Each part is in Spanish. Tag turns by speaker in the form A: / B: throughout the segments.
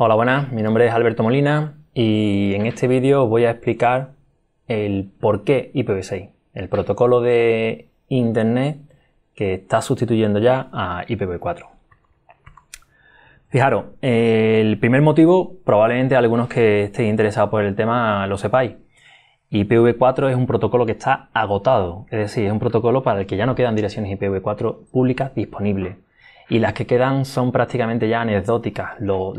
A: Hola, buenas, mi nombre es Alberto Molina y en este vídeo voy a explicar el por qué IPv6, el protocolo de Internet que está sustituyendo ya a IPv4. Fijaros, el primer motivo, probablemente algunos que estéis interesados por el tema lo sepáis, IPv4 es un protocolo que está agotado, es decir, es un protocolo para el que ya no quedan direcciones IPv4 públicas disponibles y las que quedan son prácticamente ya anecdóticas. Los,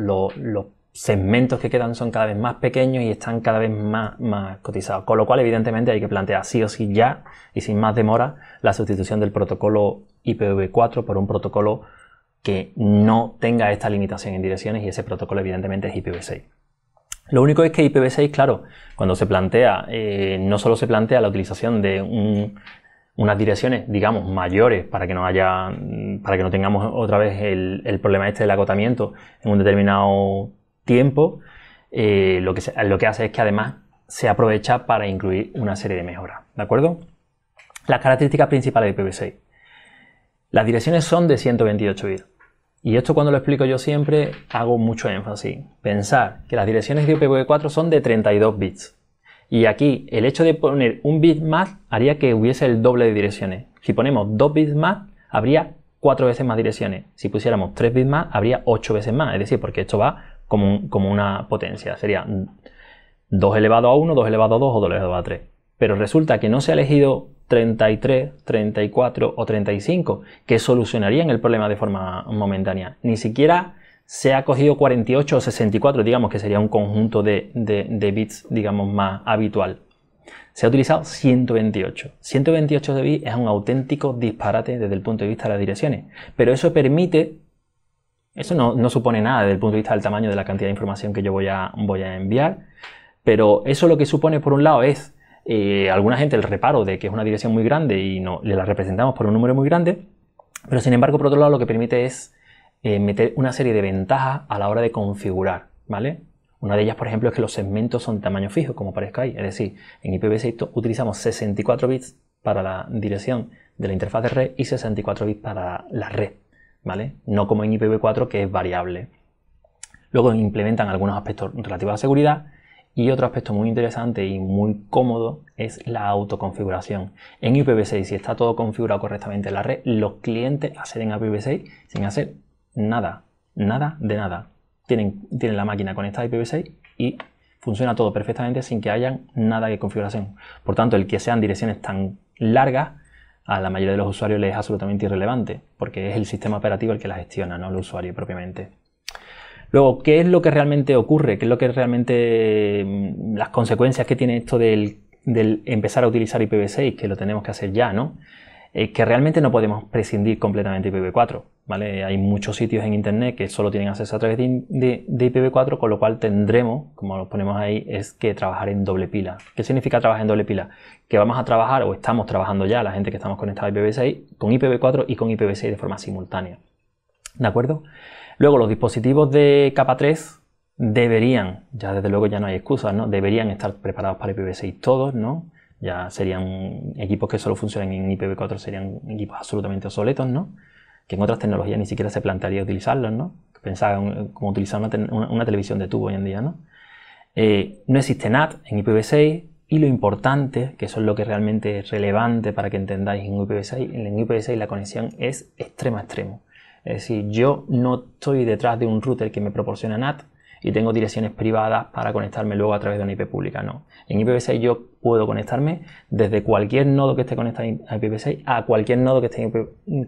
A: segmentos que quedan son cada vez más pequeños y están cada vez más, más cotizados. Con lo cual, evidentemente, hay que plantear sí o sí ya y sin más demora la sustitución del protocolo IPv4 por un protocolo que no tenga esta limitación en direcciones y ese protocolo evidentemente es IPv6. Lo único es que IPv6, claro, cuando se plantea, eh, no solo se plantea la utilización de un unas direcciones, digamos, mayores para que no haya, para que no tengamos otra vez el, problema este del agotamiento en un determinado tiempo, eh, lo, que lo que hace es que además se aprovecha para incluir una serie de mejoras, ¿de acuerdo? Las características principales de IPv6. Las direcciones son de 128 bits. Y esto cuando lo explico yo siempre hago mucho énfasis. Pensar que las direcciones de IPv4 son de 32 bits. Y aquí el hecho de poner un bit más haría que hubiese el doble de direcciones. Si ponemos dos bits más, habría cuatro veces más direcciones. Si pusiéramos tres bits más, habría ocho veces más. Es decir, porque esto va como, como una potencia. Sería 2 elevado a 1, 2 elevado a 2 o 2 elevado a 3. Pero resulta que no se ha elegido 33, 34 o 35, que solucionarían el problema de forma momentánea. Ni siquiera se ha cogido 48 o 64, digamos que sería un conjunto de, bits, digamos, más habitual. Se ha utilizado 128. 128 de bits es un auténtico disparate desde el punto de vista de las direcciones, pero eso permite eso no, supone nada desde el punto de vista del tamaño de la cantidad de información que yo voy a, voy a enviar, pero eso lo que supone por un lado es eh, alguna gente el reparo de que es una dirección muy grande y no, le la representamos por un número muy grande, pero sin embargo por otro lado lo que permite es eh, meter una serie de ventajas a la hora de configurar, ¿vale? Una de ellas, por ejemplo, es que los segmentos son de tamaño fijo, como parece ahí. Es decir, en IPv6 utilizamos 64 bits para la dirección de la interfaz de red y 64 bits para la red, ¿vale? No como en IPv4 que es variable. Luego implementan algunos aspectos relativos a seguridad y otro aspecto muy interesante y muy cómodo es la autoconfiguración. En IPv6, si está todo configurado correctamente en la red, los clientes acceden a IPv6 sin hacer nada, nada de nada. Tienen, la máquina conectada a IPv6 y funciona todo perfectamente sin que hayan nada de configuración. Por tanto, el que sean direcciones tan largas a la mayoría de los usuarios les es absolutamente irrelevante, porque es el sistema operativo el que la gestiona, no el usuario propiamente. Luego, ¿qué es lo que realmente ocurre? ¿Qué es lo que realmente mm, las consecuencias que tiene esto del empezar a utilizar IPv6, que lo tenemos que hacer ya, ¿no? Eh, que realmente no podemos prescindir completamente de IPv4. ¿vale? Hay muchos sitios en Internet que solo tienen acceso a través de, IPv4, con lo cual tendremos, como lo ponemos ahí, es que trabajar en doble pila. ¿Qué significa trabajar en doble pila? Que vamos a trabajar, o estamos trabajando ya, la gente que estamos conectados a IPv6, con IPv4 y con IPv6 de forma simultánea. ¿De acuerdo? Luego, los dispositivos de capa 3 deberían, ya desde luego ya no hay excusas, ¿no? Deberían estar preparados para IPv6 todos, ¿no? ya serían equipos que solo funcionan en IPv4, serían equipos absolutamente obsoletos, ¿no? Que en otras tecnologías ni siquiera se plantearía utilizarlos, ¿no? Pensaba eh, como utilizar una, una, televisión de tubo hoy en día, ¿no? Eh, no existe NAT en IPv6 y lo importante, que eso es lo que realmente es relevante para que entendáis en IPv6, en IPv6 la conexión es extrema a extremo. Es decir, yo no estoy detrás de un router que me proporciona NAT, y tengo direcciones privadas para conectarme luego a través de una IP pública. No. En IPv6 yo puedo conectarme desde cualquier nodo que esté conectado a IPv6 a cualquier nodo que esté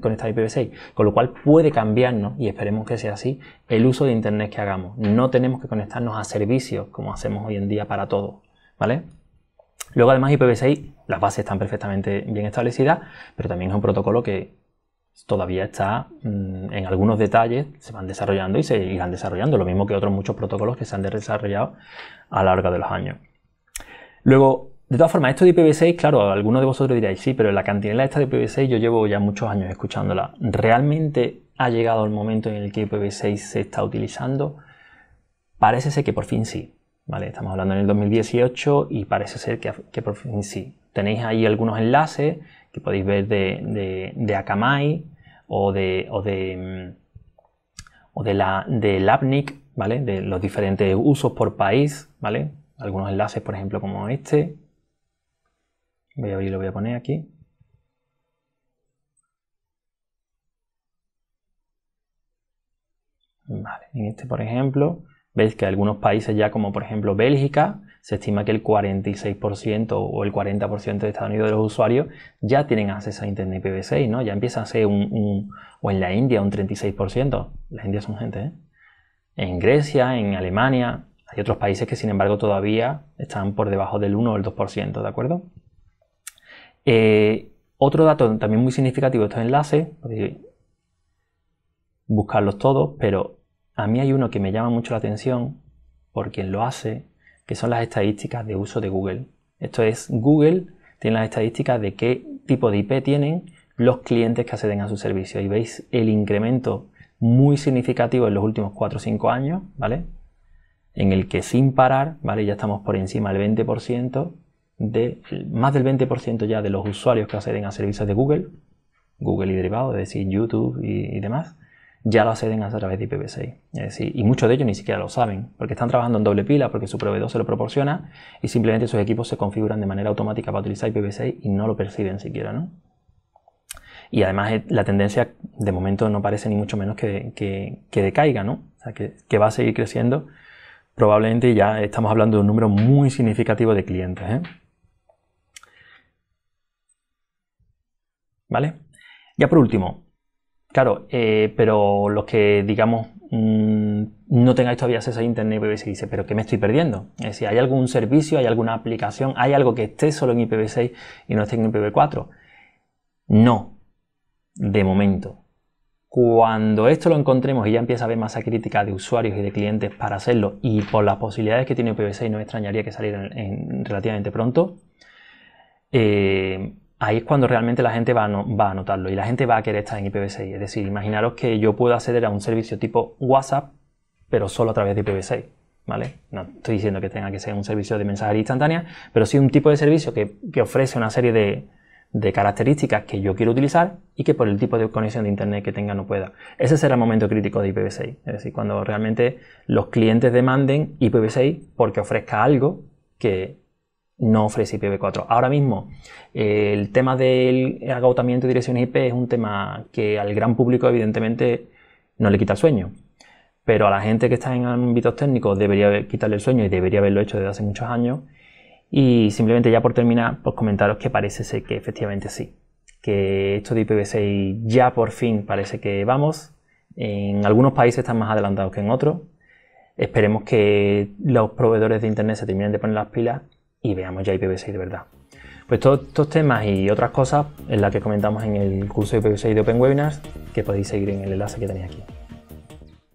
A: conectado a IPv6, con lo cual puede cambiarnos, y esperemos que sea así, el uso de Internet que hagamos. No tenemos que conectarnos a servicios como hacemos hoy en día para todo. ¿Vale? Luego, además, IPv6, las bases están perfectamente bien establecidas, pero también es un protocolo que todavía está mm, en algunos detalles, se van desarrollando y se irán desarrollando, lo mismo que otros muchos protocolos que se han desarrollado a lo largo de los años. Luego, de todas formas, esto de IPv6, claro, algunos de vosotros diréis, sí, pero la cantinela esta de IPv6 yo llevo ya muchos años escuchándola. ¿Realmente ha llegado el momento en el que IPv6 se está utilizando? Parece ser que por fin sí. Vale, estamos hablando en el 2018 y parece ser que, que por fin sí. Tenéis ahí algunos enlaces que podéis ver de, de, de Akamai o de, o de, mm, o de la, de ¿vale? De los diferentes usos por país, ¿vale? Algunos enlaces, por ejemplo, como este. Voy a abrir, lo voy a poner aquí. Vale, en este, por ejemplo, veis que algunos países ya, como por ejemplo Bélgica, se estima que el 46% o el 40% de Estados Unidos de los usuarios ya tienen acceso a Internet IPv6, ¿no? Ya empieza a ser un, o en la India un 36%, Las indias son gente, ¿eh? En Grecia, en Alemania, hay otros países que sin embargo todavía están por debajo del 1 o el 2%, ¿de acuerdo? Eh, otro dato también muy significativo de estos enlaces, buscarlos todos, pero a mí hay uno que me llama mucho la atención por lo hace que son las estadísticas de uso de Google. Esto es, Google tiene las estadísticas de qué tipo de IP tienen los clientes que acceden a su servicio. Y veis el incremento muy significativo en los últimos 4 o 5 años, ¿vale? En el que sin parar, ¿vale? Ya estamos por encima del 20%, de, más del 20% ya de los usuarios que acceden a servicios de Google, Google y derivados, es decir, YouTube y demás, ya lo acceden a través de IPv6. y muchos de ellos ni siquiera lo saben, porque están trabajando en doble pila, porque su proveedor se lo proporciona y simplemente sus equipos se configuran de manera automática para utilizar IPv6 y no lo perciben siquiera, ¿no? Y además eh, la tendencia de momento no parece ni mucho menos que, decaiga, ¿no? O sea, que, que, va a seguir creciendo. Probablemente ya estamos hablando de un número muy significativo de clientes. ¿eh? ¿Vale? Ya por último, Claro, eh, pero los que, digamos, mm, no tengáis todavía acceso a Internet IPv6, pues dice, pero ¿qué me estoy perdiendo? Es decir, ¿hay algún servicio, hay alguna aplicación, hay algo que esté solo en IPv6 y no esté en IPv4? No, de momento. Cuando esto lo encontremos y ya empieza a haber masa crítica de usuarios y de clientes para hacerlo, y por las posibilidades que tiene IPv6, no extrañaría que saliera relativamente pronto, eh, ahí es cuando realmente la gente va a, notarlo y la gente va a querer estar en IPv6. Es decir, imaginaros que yo puedo acceder a un servicio tipo WhatsApp, pero solo a través de IPv6. ¿Vale? No estoy diciendo que tenga que ser un servicio de mensajería instantánea, pero sí un tipo de servicio que, ofrece una serie de, de características que yo quiero utilizar y que por el tipo de conexión de internet que tenga no pueda. Ese será el momento crítico de IPv6, es decir, cuando realmente los clientes demanden IPv6 porque ofrezca algo que no ofrece IPv4. Ahora mismo, eh, el tema del agotamiento de direcciones IP es un tema que al gran público evidentemente no le quita el sueño. Pero a la gente que está en ámbitos técnicos debería quitarle el sueño y debería haberlo hecho desde hace muchos años. Y simplemente ya por terminar, pues comentaros que parece ser que efectivamente sí. Que esto de IPv6 ya por fin parece que vamos. En algunos países están más adelantados que en otros. Esperemos que los proveedores de Internet se terminen de poner las pilas y veamos ya IPv6 de verdad. Pues todos estos temas y otras cosas en las que comentamos en el curso de IPv6 de Open Webinars que podéis seguir en el enlace que tenéis aquí.